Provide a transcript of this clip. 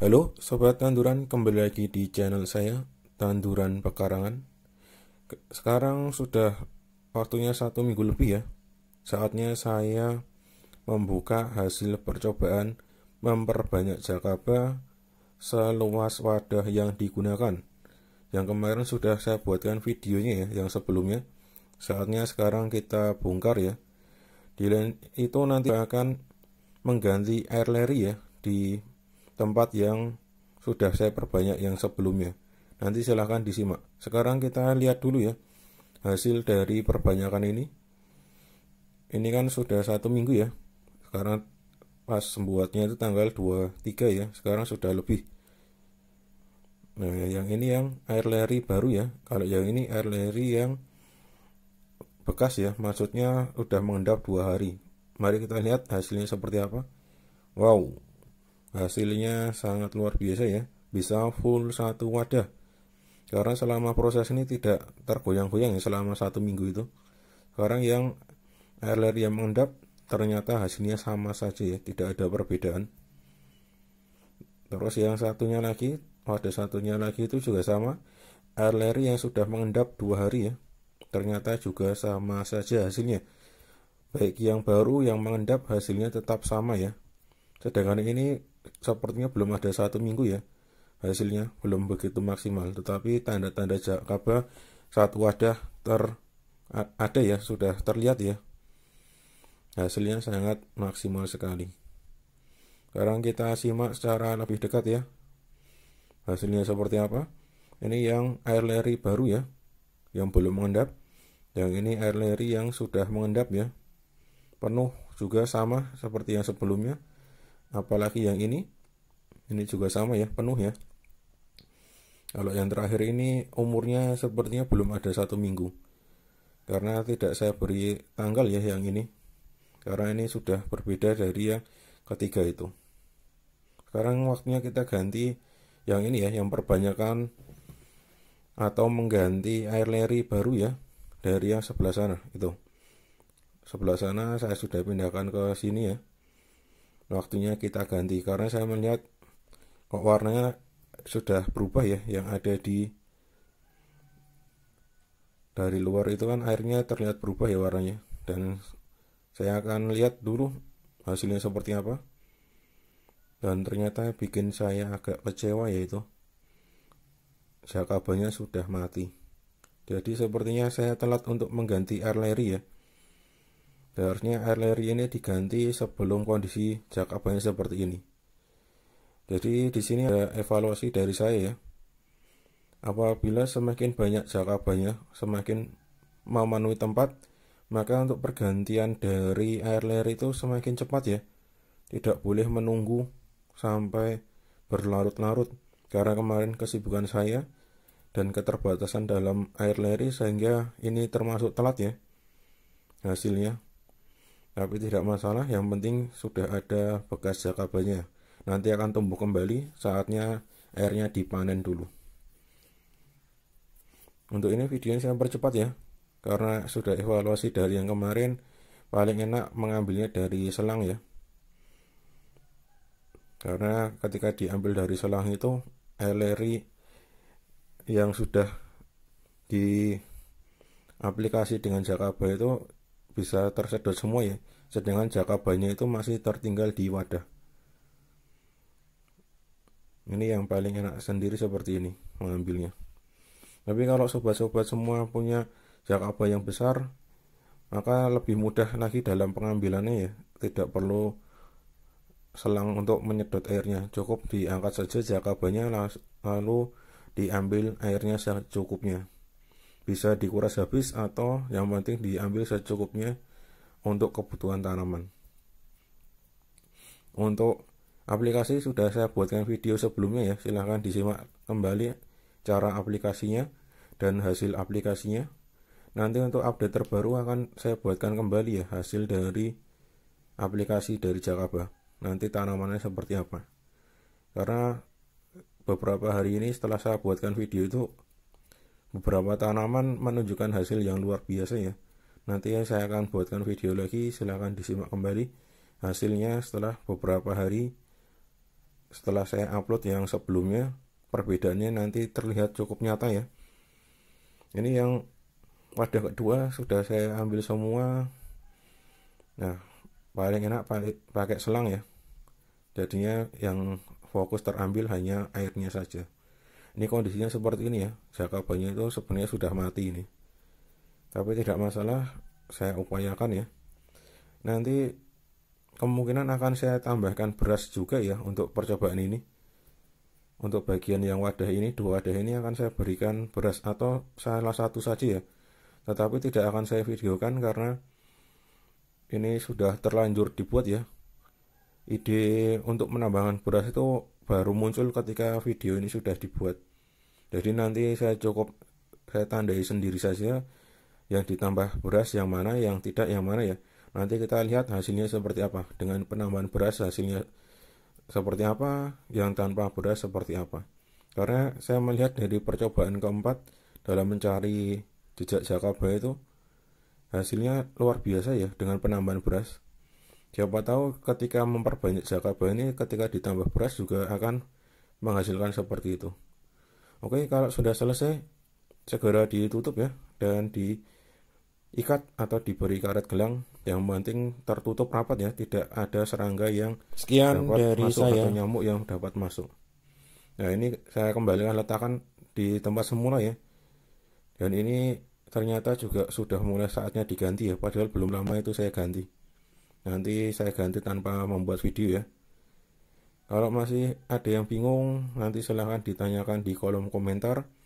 Halo Sobat Tanduran, kembali lagi di channel saya Tanduran Pekarangan Sekarang sudah waktunya satu minggu lebih ya Saatnya saya membuka hasil percobaan memperbanyak jakaba seluas wadah yang digunakan Yang kemarin sudah saya buatkan videonya ya, yang sebelumnya Saatnya sekarang kita bongkar ya Di itu nanti akan mengganti air leri ya di tempat yang sudah saya perbanyak yang sebelumnya. Nanti silahkan disimak. Sekarang kita lihat dulu ya hasil dari perbanyakan ini. Ini kan sudah satu minggu ya. Sekarang pas membuatnya itu tanggal 23 ya. Sekarang sudah lebih. Nah, yang ini yang air leri baru ya. Kalau yang ini air leri yang bekas ya. Maksudnya udah mengendap dua hari. Mari kita lihat hasilnya seperti apa. Wow, hasilnya sangat luar biasa ya bisa full satu wadah karena selama proses ini tidak tergoyang-goyang ya selama satu minggu itu sekarang yang air layer yang mengendap ternyata hasilnya sama saja ya tidak ada perbedaan terus yang satunya lagi wadah satunya lagi itu juga sama air layer yang sudah mengendap dua hari ya ternyata juga sama saja hasilnya baik yang baru yang mengendap hasilnya tetap sama ya sedangkan ini sepertinya belum ada satu minggu ya hasilnya belum begitu maksimal tetapi tanda-tanda jakaba satu wadah ter ada ya sudah terlihat ya hasilnya sangat maksimal sekali sekarang kita simak secara lebih dekat ya hasilnya seperti apa ini yang air leri baru ya yang belum mengendap yang ini air leri yang sudah mengendap ya penuh juga sama seperti yang sebelumnya apalagi yang ini ini juga sama ya penuh ya kalau yang terakhir ini umurnya sepertinya belum ada satu minggu karena tidak saya beri tanggal ya yang ini karena ini sudah berbeda dari yang ketiga itu sekarang waktunya kita ganti yang ini ya yang perbanyakan atau mengganti air leri baru ya dari yang sebelah sana itu sebelah sana saya sudah pindahkan ke sini ya waktunya kita ganti karena saya melihat kok warnanya sudah berubah ya yang ada di dari luar itu kan airnya terlihat berubah ya warnanya dan saya akan lihat dulu hasilnya seperti apa dan ternyata bikin saya agak kecewa yaitu jakabanya sudah mati jadi sepertinya saya telat untuk mengganti air leri ya seharusnya air leri ini diganti sebelum kondisi jak abangnya seperti ini jadi di sini ada evaluasi dari saya ya apabila semakin banyak jak abangnya semakin memenuhi tempat maka untuk pergantian dari air leri itu semakin cepat ya tidak boleh menunggu sampai berlarut-larut karena kemarin kesibukan saya dan keterbatasan dalam air leri sehingga ini termasuk telat ya hasilnya tapi tidak masalah yang penting sudah ada bekas jakabanya nanti akan tumbuh kembali saatnya airnya dipanen dulu untuk ini videonya saya percepat ya karena sudah evaluasi dari yang kemarin paling enak mengambilnya dari selang ya karena ketika diambil dari selang itu eleri yang sudah diaplikasi dengan jakaba itu bisa tersedot semua ya sedangkan banyak itu masih tertinggal di wadah ini yang paling enak sendiri seperti ini mengambilnya tapi kalau sobat-sobat semua punya jakaba yang besar maka lebih mudah lagi dalam pengambilannya ya tidak perlu selang untuk menyedot airnya cukup diangkat saja jakabanya lalu diambil airnya secukupnya bisa dikuras habis atau yang penting diambil secukupnya untuk kebutuhan tanaman. Untuk aplikasi sudah saya buatkan video sebelumnya ya, silahkan disimak kembali cara aplikasinya dan hasil aplikasinya. Nanti untuk update terbaru akan saya buatkan kembali ya hasil dari aplikasi dari Jakaba. Nanti tanamannya seperti apa. Karena beberapa hari ini setelah saya buatkan video itu Beberapa tanaman menunjukkan hasil yang luar biasa ya. Nanti saya akan buatkan video lagi, silahkan disimak kembali hasilnya setelah beberapa hari setelah saya upload yang sebelumnya. Perbedaannya nanti terlihat cukup nyata ya. Ini yang wadah kedua sudah saya ambil semua. Nah, paling enak pakai selang ya jadinya yang fokus terambil hanya airnya saja ini kondisinya seperti ini ya jakabanya itu sebenarnya sudah mati ini tapi tidak masalah saya upayakan ya nanti kemungkinan akan saya tambahkan beras juga ya untuk percobaan ini untuk bagian yang wadah ini dua wadah ini akan saya berikan beras atau salah satu saja ya tetapi tidak akan saya videokan karena ini sudah terlanjur dibuat ya ide untuk menambahkan beras itu baru muncul ketika video ini sudah dibuat jadi nanti saya cukup saya tandai sendiri saja yang ditambah beras yang mana yang tidak yang mana ya nanti kita lihat hasilnya seperti apa dengan penambahan beras hasilnya seperti apa yang tanpa beras seperti apa karena saya melihat dari percobaan keempat dalam mencari jejak Jakaba itu hasilnya luar biasa ya dengan penambahan beras siapa tahu ketika memperbanyak Jakarta ini ketika ditambah beras juga akan menghasilkan seperti itu oke kalau sudah selesai segera ditutup ya dan diikat atau diberi karet gelang yang penting tertutup rapat ya tidak ada serangga yang sekian dari masuk saya atau nyamuk yang dapat masuk nah ini saya kembalikan letakkan di tempat semula ya dan ini ternyata juga sudah mulai saatnya diganti ya padahal belum lama itu saya ganti nanti saya ganti tanpa membuat video ya kalau masih ada yang bingung nanti silahkan ditanyakan di kolom komentar